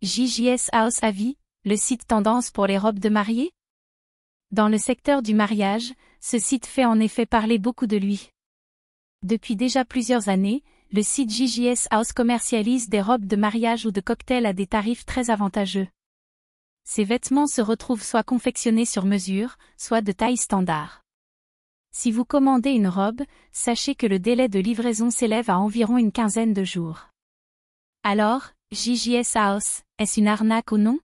JJS House Avis, le site tendance pour les robes de mariée Dans le secteur du mariage, ce site fait en effet parler beaucoup de lui. Depuis déjà plusieurs années, le site JJS House commercialise des robes de mariage ou de cocktail à des tarifs très avantageux. Ces vêtements se retrouvent soit confectionnés sur mesure, soit de taille standard. Si vous commandez une robe, sachez que le délai de livraison s'élève à environ une quinzaine de jours. Alors, JJS House, est-ce une arnaque ou non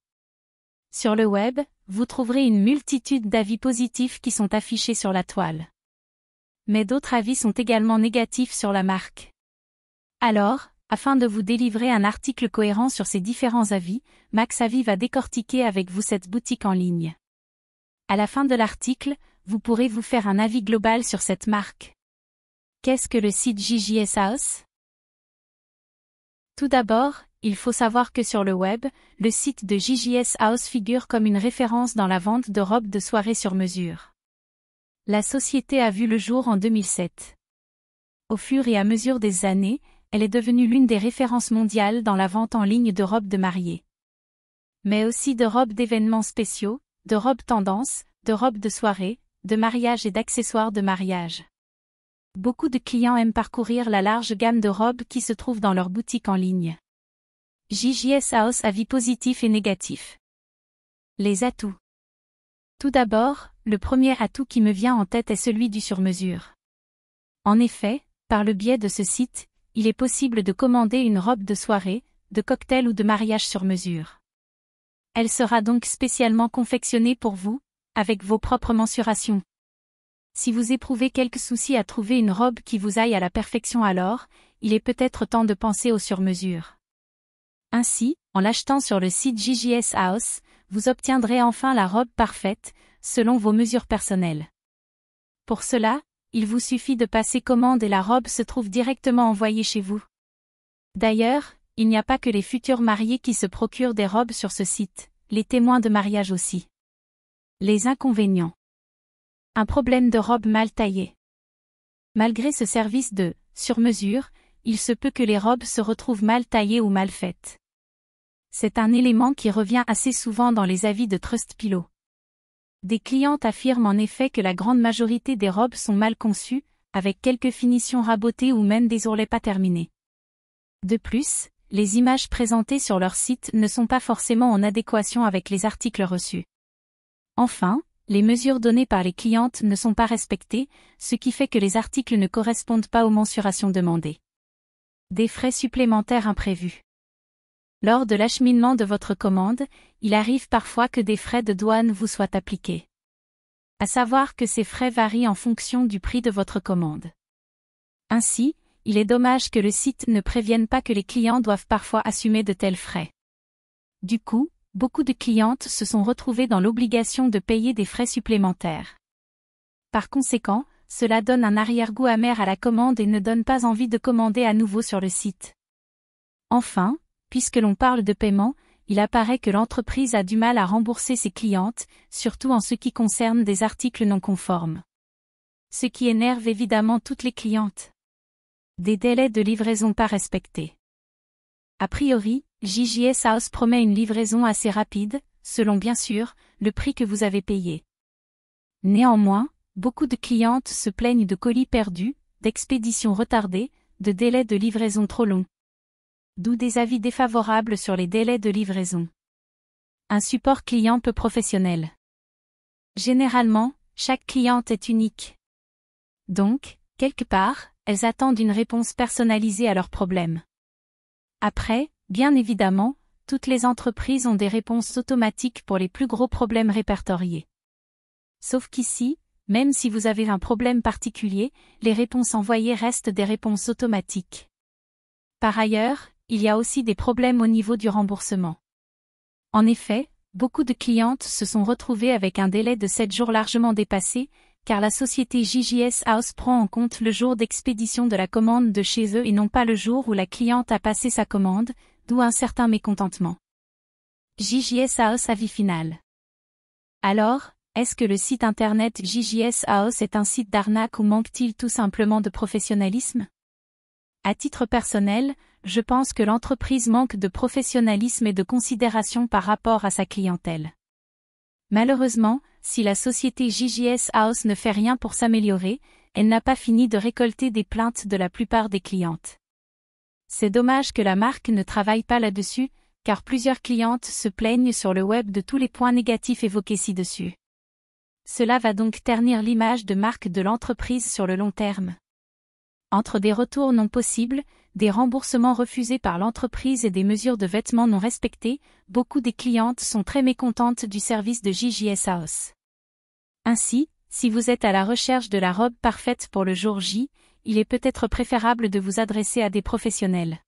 Sur le web, vous trouverez une multitude d'avis positifs qui sont affichés sur la toile. Mais d'autres avis sont également négatifs sur la marque. Alors, afin de vous délivrer un article cohérent sur ces différents avis, MaxAvi va décortiquer avec vous cette boutique en ligne. À la fin de l'article, vous pourrez vous faire un avis global sur cette marque. Qu'est-ce que le site House tout d'abord, il faut savoir que sur le web, le site de JJS House figure comme une référence dans la vente de robes de soirée sur mesure. La société a vu le jour en 2007. Au fur et à mesure des années, elle est devenue l'une des références mondiales dans la vente en ligne de robes de mariée. Mais aussi de robes d'événements spéciaux, de robes tendances, de robes de soirée, de mariage et d'accessoires de mariage. Beaucoup de clients aiment parcourir la large gamme de robes qui se trouvent dans leur boutique en ligne. JJS House avis positif et négatif Les atouts. Tout d'abord, le premier atout qui me vient en tête est celui du sur-mesure. En effet, par le biais de ce site, il est possible de commander une robe de soirée, de cocktail ou de mariage sur mesure. Elle sera donc spécialement confectionnée pour vous, avec vos propres mensurations. Si vous éprouvez quelques soucis à trouver une robe qui vous aille à la perfection alors, il est peut-être temps de penser aux surmesures. Ainsi, en l'achetant sur le site JJS House, vous obtiendrez enfin la robe parfaite, selon vos mesures personnelles. Pour cela, il vous suffit de passer commande et la robe se trouve directement envoyée chez vous. D'ailleurs, il n'y a pas que les futurs mariés qui se procurent des robes sur ce site, les témoins de mariage aussi. Les inconvénients. Un problème de robe mal taillée. Malgré ce service de sur mesure, il se peut que les robes se retrouvent mal taillées ou mal faites. C'est un élément qui revient assez souvent dans les avis de Trustpilot. Des clientes affirment en effet que la grande majorité des robes sont mal conçues, avec quelques finitions rabotées ou même des ourlets pas terminés. De plus, les images présentées sur leur site ne sont pas forcément en adéquation avec les articles reçus. Enfin, les mesures données par les clientes ne sont pas respectées, ce qui fait que les articles ne correspondent pas aux mensurations demandées. Des frais supplémentaires imprévus. Lors de l'acheminement de votre commande, il arrive parfois que des frais de douane vous soient appliqués. À savoir que ces frais varient en fonction du prix de votre commande. Ainsi, il est dommage que le site ne prévienne pas que les clients doivent parfois assumer de tels frais. Du coup, beaucoup de clientes se sont retrouvées dans l'obligation de payer des frais supplémentaires. Par conséquent, cela donne un arrière-goût amer à la commande et ne donne pas envie de commander à nouveau sur le site. Enfin, puisque l'on parle de paiement, il apparaît que l'entreprise a du mal à rembourser ses clientes, surtout en ce qui concerne des articles non conformes. Ce qui énerve évidemment toutes les clientes. Des délais de livraison pas respectés. A priori, JJS House promet une livraison assez rapide, selon bien sûr, le prix que vous avez payé. Néanmoins, beaucoup de clientes se plaignent de colis perdus, d'expéditions retardées, de délais de livraison trop longs. D'où des avis défavorables sur les délais de livraison. Un support client peu professionnel. Généralement, chaque cliente est unique. Donc, quelque part, elles attendent une réponse personnalisée à leurs problèmes. Après, Bien évidemment, toutes les entreprises ont des réponses automatiques pour les plus gros problèmes répertoriés. Sauf qu'ici, même si vous avez un problème particulier, les réponses envoyées restent des réponses automatiques. Par ailleurs, il y a aussi des problèmes au niveau du remboursement. En effet, beaucoup de clientes se sont retrouvées avec un délai de 7 jours largement dépassé, car la société JJS House prend en compte le jour d'expédition de la commande de chez eux et non pas le jour où la cliente a passé sa commande, d'où un certain mécontentement. JJS House avis final. Alors, est-ce que le site internet JJS House est un site d'arnaque ou manque-t-il tout simplement de professionnalisme À titre personnel, je pense que l'entreprise manque de professionnalisme et de considération par rapport à sa clientèle. Malheureusement, si la société JJS House ne fait rien pour s'améliorer, elle n'a pas fini de récolter des plaintes de la plupart des clientes. C'est dommage que la marque ne travaille pas là-dessus, car plusieurs clientes se plaignent sur le web de tous les points négatifs évoqués ci-dessus. Cela va donc ternir l'image de marque de l'entreprise sur le long terme. Entre des retours non possibles, des remboursements refusés par l'entreprise et des mesures de vêtements non respectées, beaucoup des clientes sont très mécontentes du service de JJS House. Ainsi, si vous êtes à la recherche de la robe parfaite pour le jour J, il est peut-être préférable de vous adresser à des professionnels.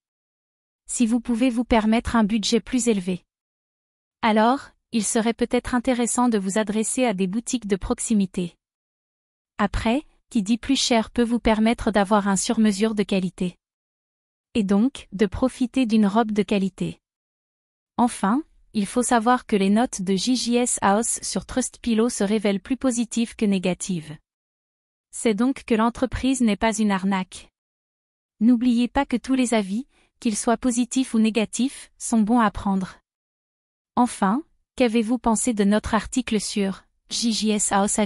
Si vous pouvez vous permettre un budget plus élevé. Alors, il serait peut-être intéressant de vous adresser à des boutiques de proximité. Après, qui dit plus cher peut vous permettre d'avoir un sur-mesure de qualité. Et donc, de profiter d'une robe de qualité. Enfin, il faut savoir que les notes de JJS House sur Trustpilot se révèlent plus positives que négatives. C'est donc que l'entreprise n'est pas une arnaque. N'oubliez pas que tous les avis, qu'ils soient positifs ou négatifs, sont bons à prendre. Enfin, qu'avez-vous pensé de notre article sur JJS House